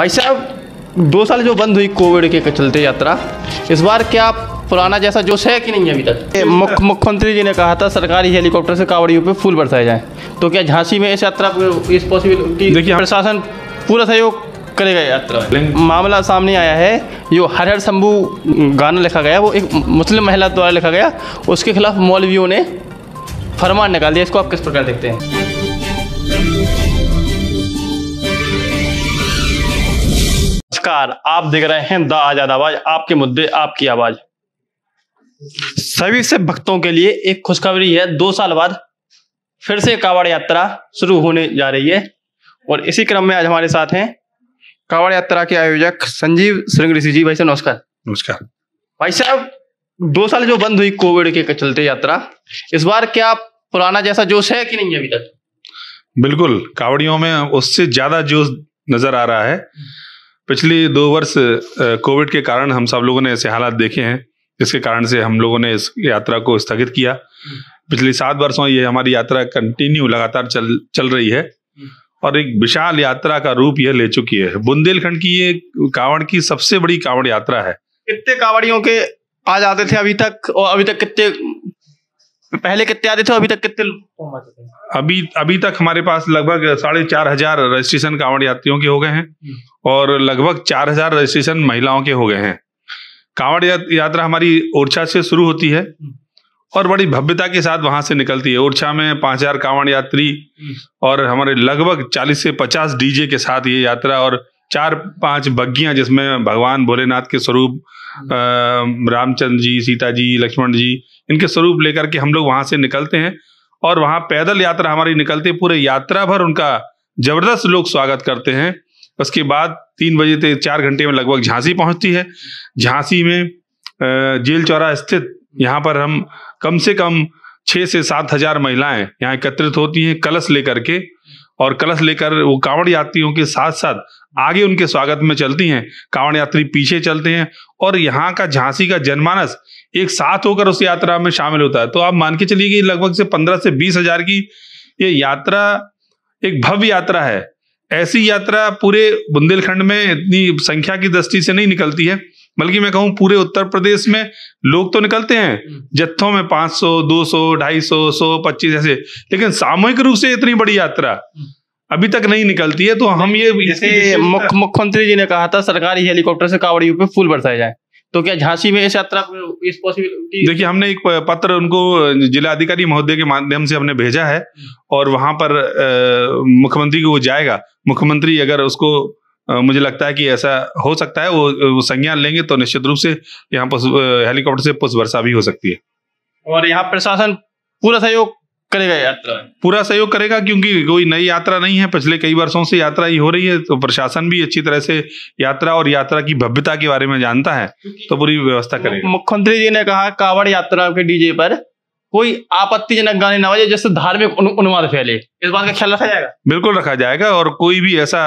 भाई साहब दो साल जो बंद हुई कोविड के चलते यात्रा इस बार क्या पुराना जैसा जोश है कि नहीं अभी तक मुख्य मुख्यमंत्री जी ने कहा था सरकारी हेलीकॉप्टर से कावड़ियों पे फूल बरसाए जाए तो क्या झांसी में इस यात्रा इस पॉसिबिलिटी देखिए प्रशासन पूरा सहयोग करेगा यात्रा मामला सामने आया है जो हर हर शंभू गाना लिखा गया वो एक मुस्लिम महिला द्वारा लिखा गया उसके खिलाफ मौलवियों ने फरमान निकाल दिया इसको आप किस प्रकार देखते हैं नमस्कार आप देख रहे हैं द आजाद आवाज आपके मुद्दे आपकी आवाज सभी से भक्तों के लिए एक खुशखबरी है दो साल बाद फिर से कावड़ यात्रा शुरू होने जा रही है और इसी क्रम में आज हमारे साथ हैं कावड़ यात्रा के आयोजक संजीव श्रृंग ऋषि जी भाई साहब नमस्कार नमस्कार भाई साहब दो साल जो बंद हुई कोविड के चलते यात्रा इस बार क्या पुराना जैसा जोश है कि नहीं अभी तक बिल्कुल कावड़ियों में उससे ज्यादा जोश नजर आ रहा है पिछले दो वर्ष कोविड के कारण हम सब लोगों ने ऐसे हालात देखे हैं जिसके कारण से हम लोगों ने इस यात्रा को स्थगित किया पिछले सात वर्षों ये हमारी यात्रा कंटिन्यू लगातार चल चल रही है और एक विशाल यात्रा का रूप यह ले चुकी है बुंदेलखंड की ये कावड़ की सबसे बड़ी कावड़ यात्रा है कितने कावड़ियों के आ जाते थे अभी तक और अभी तक कितने पहले कितने आते थे अभी तक कितने अभी अभी तक हमारे पास लगभग साढ़े चार हजार रजिस्ट्रेशन कांवड़ यात्रियों के हो गए हैं और लगभग चार हजार रजिस्ट्रेशन महिलाओं के हो गए हैं कांवड़ यात्रा हमारी ओरछा से शुरू होती है और बड़ी भव्यता के साथ वहां से निकलती है ओरछा में पांच हजार कांवड़ यात्री और हमारे लगभग चालीस से पचास डीजे के साथ ये यात्रा और चार पांच बग्गियां जिसमें भगवान भोलेनाथ के स्वरूप हम्म। रामचंद्र जी सीता जी लक्ष्मण जी इनके स्वरूप लेकर के हम लोग वहां से निकलते हैं और वहां पैदल यात्रा हमारी निकलती है पूरे यात्रा भर उनका जबरदस्त लोग स्वागत करते हैं उसके बाद तीन बजे से चार घंटे में लगभग झांसी पहुंचती है झांसी में जेल चौरा स्थित यहाँ पर हम कम से कम छः से सात हजार महिलाएं यहाँ एकत्रित होती हैं कलश लेकर के और कलश लेकर वो कांवड़ यात्रियों के साथ साथ आगे उनके स्वागत में चलती हैं कांवड़ यात्री पीछे चलते हैं और यहाँ का झांसी का जनमानस एक साथ होकर उस यात्रा में शामिल होता है तो आप मान के चलिए कि लगभग से पंद्रह से बीस हजार की ये यात्रा एक भव्य यात्रा है ऐसी यात्रा पूरे बुंदेलखंड में इतनी संख्या की दृष्टि से नहीं निकलती है बल्कि मैं कहूँ पूरे उत्तर प्रदेश में लोग तो निकलते हैं हम्म। जत्थों में 500, 200, 250, 100, 25 ऐसे लेकिन सामूहिक रूप से इतनी बड़ी यात्रा हम्म। अभी तक नहीं निकलती है तो हम ये जैसे मुख्यमंत्री जी ने कहा था सरकारी हेलीकॉप्टर से कावड़ियों पे फूल बरसाए जाए तो क्या झांसी में इस यात्रा इस पॉसिबिलिटी देखिए हमने एक पत्र उनको जिला अधिकारी महोदय के माध्यम से हमने भेजा है हम्म। और वहां पर मुख्यमंत्री को जाएगा मुख्यमंत्री अगर उसको मुझे लगता है कि ऐसा हो सकता है वो, वो संज्ञान लेंगे तो निश्चित रूप से यहाँ हेलीकॉप्टर से पुष्प वर्षा भी हो सकती है और यहाँ प्रशासन पूरा सहयोग करेगा यात्रा पूरा सहयोग करेगा क्योंकि कोई नई यात्रा नहीं है पिछले कई वर्षों से यात्रा ही हो रही है तो प्रशासन भी अच्छी तरह से यात्रा और यात्रा की भव्यता के बारे में जानता है तो पूरी व्यवस्था करेगा मुख्यमंत्री जी ने कहा कावड़ यात्रा के डीजे पर कोई आपत्तिजनक गाने न बजे जिससे धार्मिक अनुवाद फैले इस बात का ख्याल रखा जाएगा बिल्कुल रखा जाएगा और कोई भी ऐसा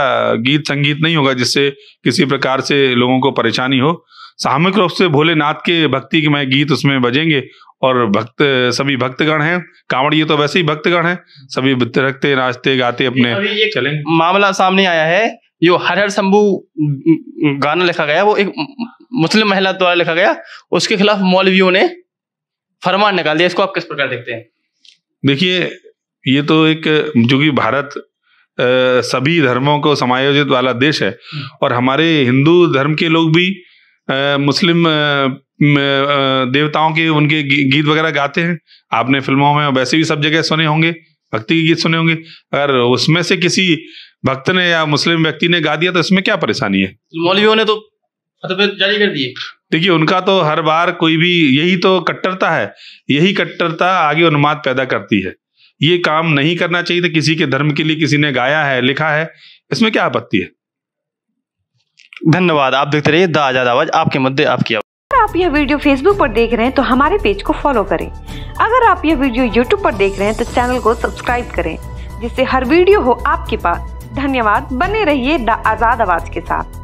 गीत संगीत नहीं होगा जिससे किसी प्रकार से लोगों को परेशानी हो सामूहिक रूप से भोलेनाथ के भक्ति के मैं गीत उसमें बजेंगे और भक्त सभी भक्तगण हैं कांवड़ ये तो वैसे ही भक्तगण हैं सभी रखते नाचते गाते अपने चले मामला सामने आया है जो हर हर शंभू गाना लिखा गया वो एक मुस्लिम महिला द्वारा लिखा गया उसके खिलाफ मौलवियों ने फरमान निकाल दिया इसको आप किस प्रकार देखते हैं देखिए ये तो एक जो कि भारत सभी धर्मों को समायोजित वाला देश है हम्म। और हमारे हिंदू धर्म के लोग भी मुस्लिम देवताओं के उनके गीत वगैरह गाते हैं आपने फिल्मों में वैसे भी सब जगह सुने होंगे भक्ति के गीत सुने होंगे अगर उसमें से किसी भक्त ने या मुस्लिम व्यक्ति ने गा दिया तो इसमें क्या परेशानी है मौलवियों ने तो जारी कर दिए देखिए उनका तो हर बार कोई भी यही तो कट्टरता है यही कट्टरता आगे उन्माद पैदा करती है ये काम नहीं करना चाहिए था तो किसी के धर्म के लिए किसी ने गाया है लिखा है इसमें क्या आपत्ति है धन्यवाद आप देखते रहिए द आजाद आवाज आपके मुद्दे आपकी आवाज अगर आप यह वीडियो फेसबुक पर देख रहे हैं तो हमारे पेज को फॉलो करें अगर आप यह वीडियो यूट्यूब पर देख रहे हैं तो चैनल को सब्सक्राइब करें जिससे हर वीडियो हो आपके पास धन्यवाद बने रहिए द आजाद आवाज के साथ